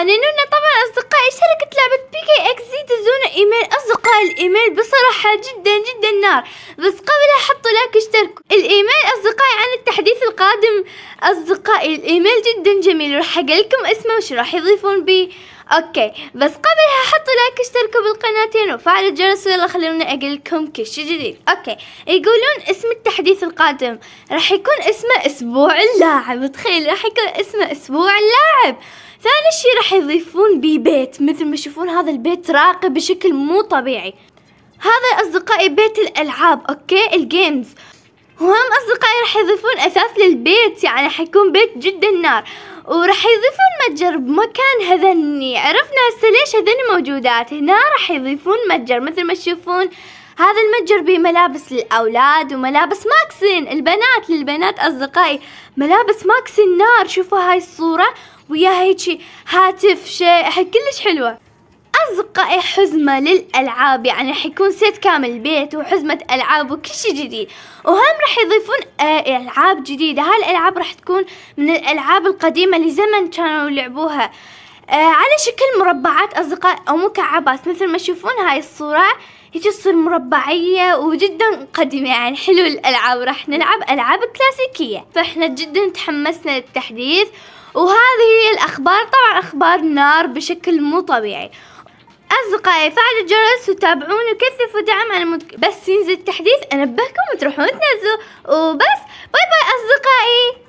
نونا طبعا أصدقائي شركة لعبة بيكي إكس زي تزون إيميل أصدقائي الإيميل بصراحة جدا جدا نار بس قبلها حطوا لايك اشتركوا الإيميل أصدقائي عن التحديث القادم أصدقائي الإيميل جدا جميل راح لكم اسمه وش راح يضيفون بيه أوكي بس قبلها حطوا لايك اشتركوا بالقناتين وفعلوا الجرس ويلا خلونا أقلكم كل شي جديد أوكي يقولون اسم التحديث القادم راح يكون اسمه أسبوع اللاعب تخيل راح يكون اسمه أسبوع اللاعب ثاني شي راح يضيفون بي بيت مثل ما تشوفون هذا البيت راقي بشكل مو طبيعي هذا أصدقائي بيت الألعاب أوكي الجيمز وهم أصدقائي راح يضيفون أثاث لل بيت يعني حيكون بيت جدا نار وراح يضيفون متجر بمكان هذني عرفنا هسه ليش هذني موجودات هنا راح يضيفون متجر مثل ما تشوفون هذا المتجر به ملابس للأولاد وملابس ماكسين البنات للبنات أصدقائي ملابس ماكسين نار شوفوا هاي الصورة ويا هيجي هاتف شيء كلش حلوة أصدقائي حزمة للألعاب يعني رح يكون سيت كامل بيت وحزمة ألعاب وكل شي جديد وهم رح يضيفون آه، ألعاب جديدة هالألعاب رح تكون من الألعاب القديمة لزمن كانوا يلعبوها آه، على شكل مربعات أصدقاء أو مكعبات مثل ما تشوفون هاي الصورة هي تصير مربعية وجدا قديمة يعني حلو الألعاب راح نلعب ألعاب كلاسيكية فإحنا جدا تحمسنا للتحديث وهذه هي الأخبار طبعا أخبار نار بشكل مو طبيعي أصدقائي فعلوا الجرس وتابعوني وكثفوا دعم على المد... بس ينزل التحديث أنبهكم وتروحون تنزلوا وبس باي باي أصدقائي